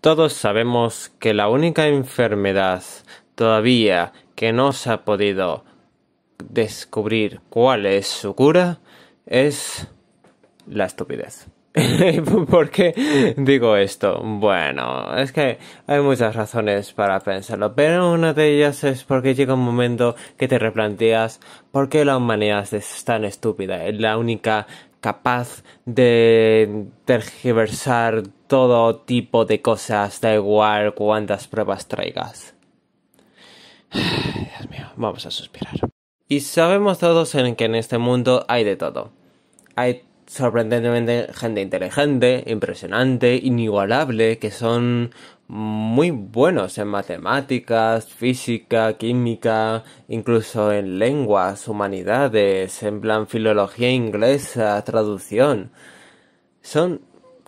Todos sabemos que la única enfermedad todavía que no se ha podido descubrir cuál es su cura es la estupidez. ¿Por qué digo esto? Bueno, es que hay muchas razones para pensarlo, pero una de ellas es porque llega un momento que te replanteas por qué la humanidad es tan estúpida. la única capaz de tergiversar todo tipo de cosas, da igual cuántas pruebas traigas. Dios mío, vamos a suspirar. Y sabemos todos en que en este mundo hay de todo. Hay sorprendentemente gente inteligente, impresionante, inigualable, que son muy buenos en matemáticas, física, química, incluso en lenguas, humanidades, en plan filología inglesa, traducción. Son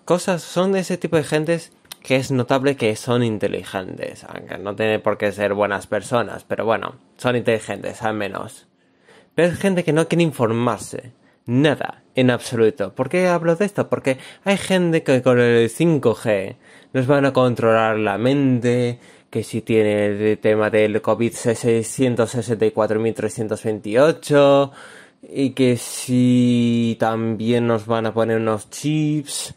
cosas, son de ese tipo de gentes que es notable que son inteligentes, aunque no tiene por qué ser buenas personas, pero bueno, son inteligentes al menos. Pero es gente que no quiere informarse, Nada, en absoluto. ¿Por qué hablo de esto? Porque hay gente que con el 5G nos van a controlar la mente, que si tiene el tema del COVID 664.328 y que si también nos van a poner unos chips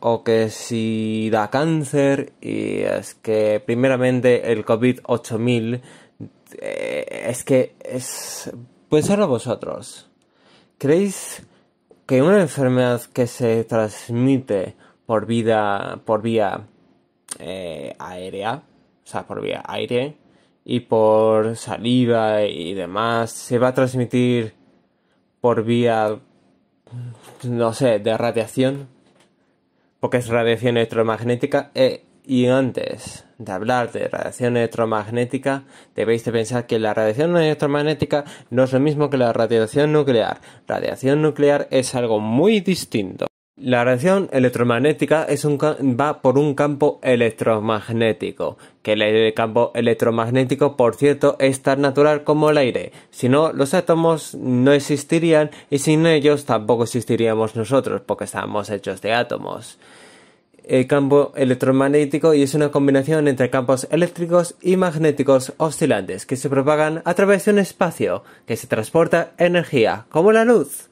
o que si da cáncer y es que primeramente el COVID 8000 eh, es que es pues, solo vosotros ¿Creéis que una enfermedad que se transmite por vida, por vía eh, aérea, o sea, por vía aire y por saliva y demás, se va a transmitir por vía, no sé, de radiación, porque es radiación electromagnética. Eh, y antes de hablar de radiación electromagnética, debéis de pensar que la radiación electromagnética no es lo mismo que la radiación nuclear. Radiación nuclear es algo muy distinto. La radiación electromagnética va por un campo electromagnético, que el campo electromagnético, por cierto, es tan natural como el aire. Si no, los átomos no existirían y sin ellos tampoco existiríamos nosotros, porque estamos hechos de átomos. El campo electromagnético y es una combinación entre campos eléctricos y magnéticos oscilantes que se propagan a través de un espacio que se transporta energía, como la luz.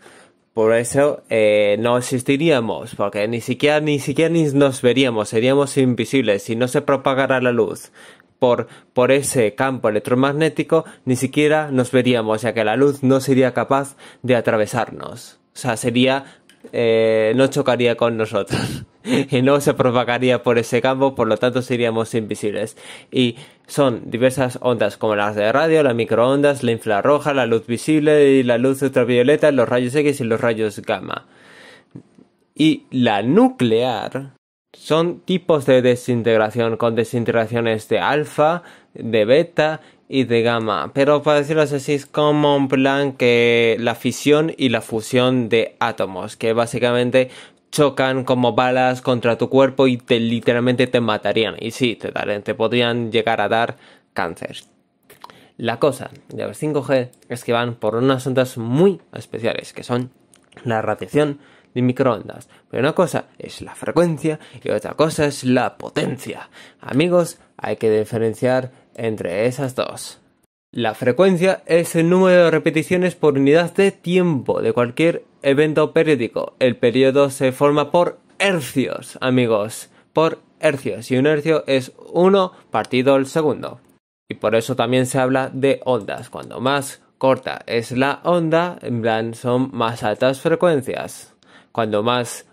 Por eso eh, no existiríamos, porque ni siquiera, ni siquiera nos veríamos, seríamos invisibles si no se propagara la luz. Por, ese campo electromagnético, ni siquiera nos veríamos, ya que la luz no sería capaz de atravesarnos. O sea, sería... Eh, no chocaría con nosotros. y no se propagaría por ese campo, por lo tanto seríamos invisibles. Y son diversas ondas como las de radio, las microondas, la infrarroja, la luz visible y la luz ultravioleta, los rayos X y los rayos gamma. Y la nuclear son tipos de desintegración con desintegraciones de alfa, de beta y de gamma. Pero para decirlo así, es como un plan que la fisión y la fusión de átomos, que básicamente chocan como balas contra tu cuerpo y te literalmente te matarían. Y sí, te, te podrían llegar a dar cáncer. La cosa de los 5G es que van por unas ondas muy especiales, que son la radiación de microondas. Pero una cosa es la frecuencia y otra cosa es la potencia. Amigos, hay que diferenciar entre esas dos. La frecuencia es el número de repeticiones por unidad de tiempo de cualquier evento periódico. El periodo se forma por hercios, amigos, por hercios. Y un hercio es uno partido el segundo. Y por eso también se habla de ondas. Cuando más corta es la onda, en plan son más altas frecuencias. Cuando más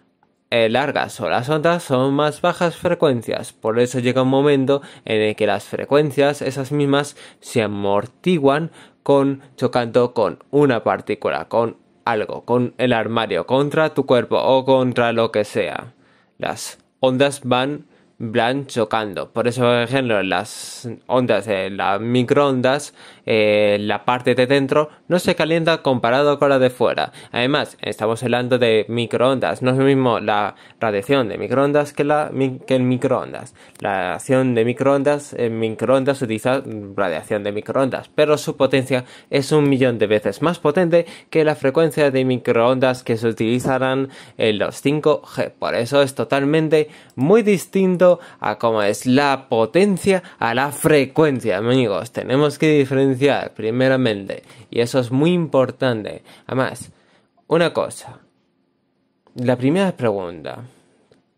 eh, largas son las ondas, son más bajas frecuencias. Por eso llega un momento en el que las frecuencias, esas mismas, se amortiguan con chocando con una partícula, con algo, con el armario, contra tu cuerpo o contra lo que sea. Las ondas van blanco chocando. Por eso, por ejemplo, las ondas, de las microondas, eh, la parte de dentro no se calienta comparado con la de fuera. Además, estamos hablando de microondas. No es lo mismo la radiación de microondas que, la, que microondas. La radiación de microondas, en eh, microondas utiliza radiación de microondas, pero su potencia es un millón de veces más potente que la frecuencia de microondas que se utilizarán en los 5G. Por eso es totalmente muy distinto a cómo es la potencia a la frecuencia, amigos. Tenemos que diferenciar primeramente y eso es muy importante. Además, una cosa. La primera pregunta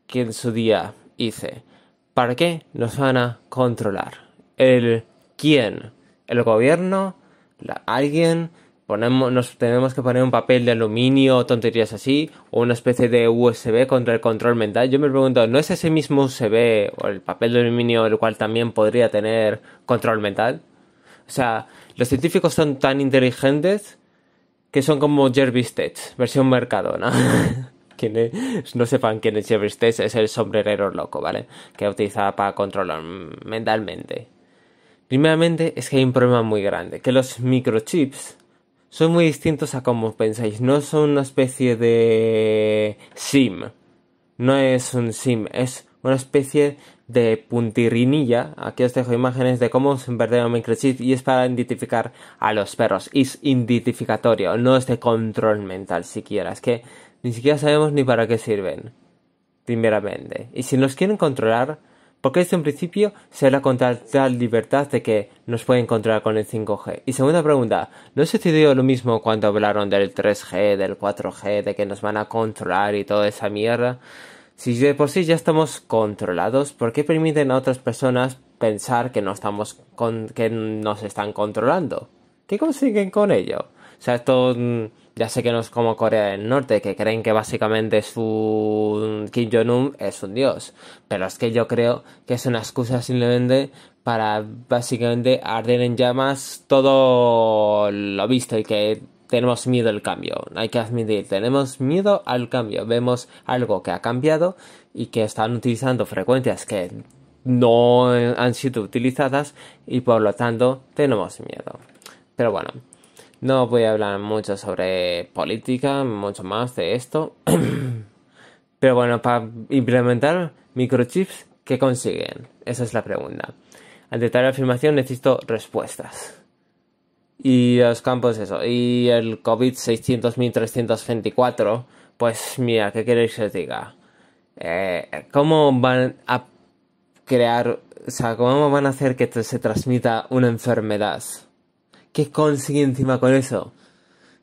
que en su día hice, ¿para qué nos van a controlar? ¿El quién? ¿El gobierno? ¿Alguien? nos tenemos que poner un papel de aluminio o tonterías así, o una especie de USB contra el control mental. Yo me pregunto, ¿no es ese mismo USB o el papel de aluminio el cual también podría tener control mental? O sea, los científicos son tan inteligentes que son como Jervis Stage, versión Mercadona. Quienes no sepan quién es Jerry Stage, es el sombrerero loco, ¿vale? Que utiliza para controlar mentalmente. Primeramente es que hay un problema muy grande, que los microchips son muy distintos a como pensáis. No son una especie de sim. No es un sim, es una especie de puntirrinilla. Aquí os dejo imágenes de cómo se perdió microchip y es para identificar a los perros. Es identificatorio, no es de control mental siquiera. Es que ni siquiera sabemos ni para qué sirven. Primeramente. Y si nos quieren controlar, porque esto en principio será con tal, libertad de que nos pueden encontrar con el 5G. Y segunda pregunta, ¿no sucedió lo mismo cuando hablaron del 3G, del 4G, de que nos van a controlar y toda esa mierda? Si de por sí ya estamos controlados, ¿por qué permiten a otras personas pensar que, no estamos con, que nos están controlando? ¿Qué consiguen con ello? O sea, esto mm, ya sé que no es como Corea del Norte, que creen que básicamente su Kim Jong-un es un dios, pero es que yo creo que es una excusa simplemente para básicamente arder en llamas todo lo visto y que tenemos miedo al cambio, hay que admitir, tenemos miedo al cambio, vemos algo que ha cambiado y que están utilizando frecuencias que no han sido utilizadas y por lo tanto tenemos miedo. Pero bueno, no voy a hablar mucho sobre política, mucho más de esto. Pero bueno, para implementar microchips, ¿qué consiguen? Esa es la pregunta. Ante tal afirmación necesito respuestas. Y los campos, eso. Y el COVID 600.324, pues mira, ¿qué queréis que os diga? Eh, ¿Cómo van a crear, o sea, cómo van a hacer que se transmita una enfermedad? ¿Qué consigue encima con eso?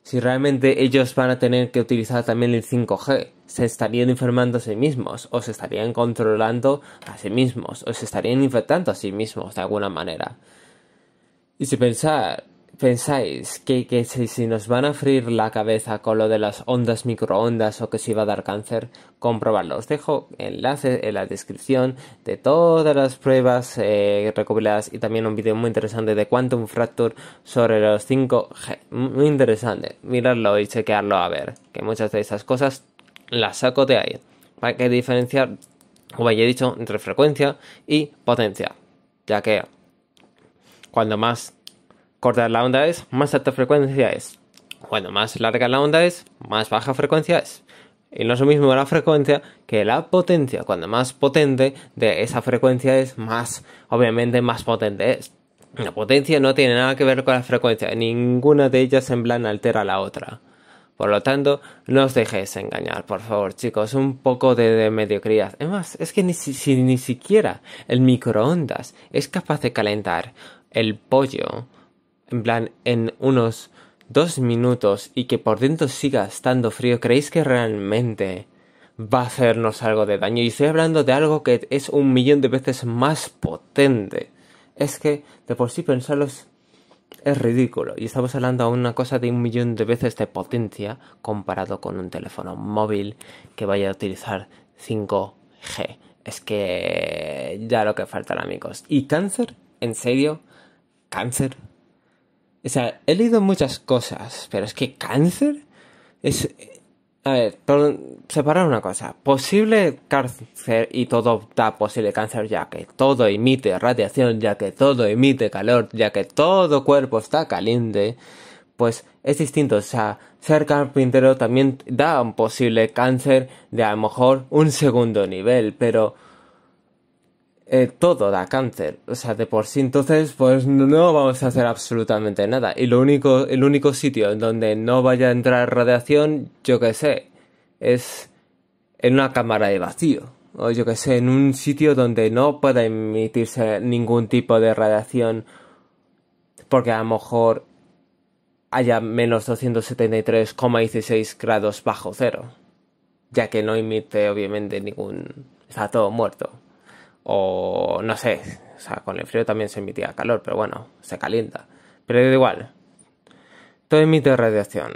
Si realmente ellos van a tener que utilizar también el 5G, se estarían enfermando a sí mismos, o se estarían controlando a sí mismos, o se estarían infectando a sí mismos de alguna manera. Y si pensar pensáis que, si, nos van a freír la cabeza con lo de las ondas microondas o que si va a dar cáncer, comprobarlo. Os dejo enlace en la descripción de todas las pruebas eh, recopiladas y también un vídeo muy interesante de Quantum Fracture sobre los 5G. Muy interesante, mirarlo y chequearlo a ver, que muchas de esas cosas las saco de ahí. Para que diferenciar, como ya he dicho, entre frecuencia y potencia, ya que cuando más corta la onda es, más alta frecuencia es. Cuando más larga la onda es, más baja frecuencia es. Y no es lo mismo la frecuencia que la potencia. Cuando más potente de esa frecuencia es, más, obviamente, más potente es. La potencia no tiene nada que ver con la frecuencia. Ninguna de ellas en plan altera la otra. Por lo tanto, no os dejéis engañar, por favor, chicos, un poco de, mediocridad. Es más, es que ni siquiera el microondas es capaz de calentar el pollo en plan, en unos dos minutos y que por dentro siga estando frío, ¿creéis que realmente va a hacernos algo de daño? Y estoy hablando de algo que es un millón de veces más potente. Es que de por sí pensarlo es, ridículo. Y estamos hablando de una cosa de un millón de veces de potencia comparado con un teléfono móvil que vaya a utilizar 5G. Es que ya lo que faltan amigos. ¿Y cáncer? ¿En serio? ¿Cáncer? O sea, he leído muchas cosas, pero es que cáncer es... A ver, separar una cosa. Posible cáncer y todo da posible cáncer ya que todo emite radiación, ya que todo emite calor, ya que todo cuerpo está caliente. Pues es distinto. O sea, ser carpintero también da un posible cáncer de a lo mejor un segundo nivel, pero eh, todo da cáncer, o sea, de por sí. Entonces, pues no vamos a hacer absolutamente nada. Y lo único, el único sitio en donde no vaya a entrar radiación, yo qué sé, es en una cámara de vacío. O yo qué sé, en un sitio donde no pueda emitirse ningún tipo de radiación. Porque a lo mejor haya menos 273,16 grados bajo cero. Ya que no emite obviamente ningún... Está todo muerto o no sé, o sea, con el frío también se emitía calor, pero bueno, se calienta. Pero da igual. Todo emite radiación.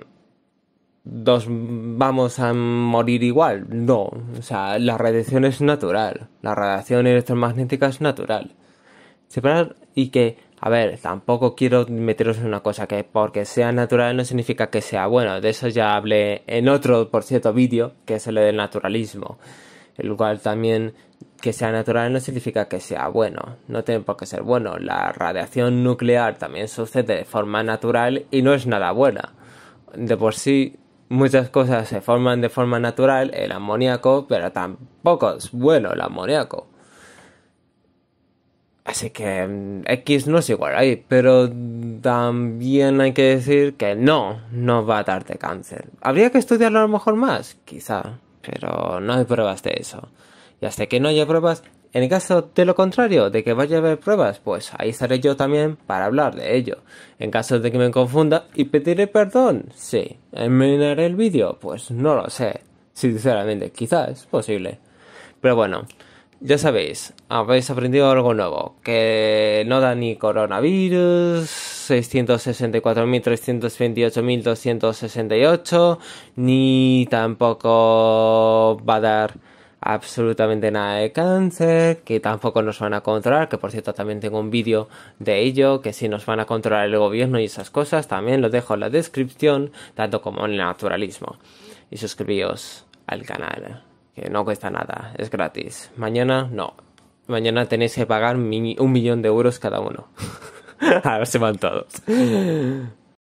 ¿Dos vamos a morir igual? No. O sea, la radiación es natural. La radiación electromagnética es natural. Separar y que, a ver, tampoco quiero meteros en una cosa que porque sea natural no significa que sea bueno. De eso ya hablé en otro, por cierto, vídeo, que es el del naturalismo el cual también que sea natural no significa que sea bueno, no tiene por qué ser bueno. La radiación nuclear también sucede de forma natural y no es nada buena. De por sí, muchas cosas se forman de forma natural, el amoníaco, pero tampoco es bueno el amoníaco. Así que mm, X no es igual ahí, pero también hay que decir que no, no va a darte cáncer. ¿Habría que estudiarlo a lo mejor más? Quizá pero no hay pruebas de eso. Y hasta que no haya pruebas, en caso de lo contrario, de que vaya a haber pruebas, pues ahí estaré yo también para hablar de ello. En caso de que me confunda y pediré perdón, sí. ¿Eliminaré el vídeo? Pues no lo sé. Sinceramente, quizás es posible. Pero bueno, ya sabéis, habéis aprendido algo nuevo, que no da ni coronavirus, 664.328.268, ni tampoco va a dar absolutamente nada de cáncer, que tampoco nos van a controlar, que por cierto también tengo un vídeo de ello, que si nos van a controlar el gobierno y esas cosas, también lo dejo en la descripción, tanto como en el naturalismo. Y suscribíos al canal que no cuesta nada, es gratis. Mañana no. Mañana tenéis que pagar un millón de euros cada uno. a ver si van todos.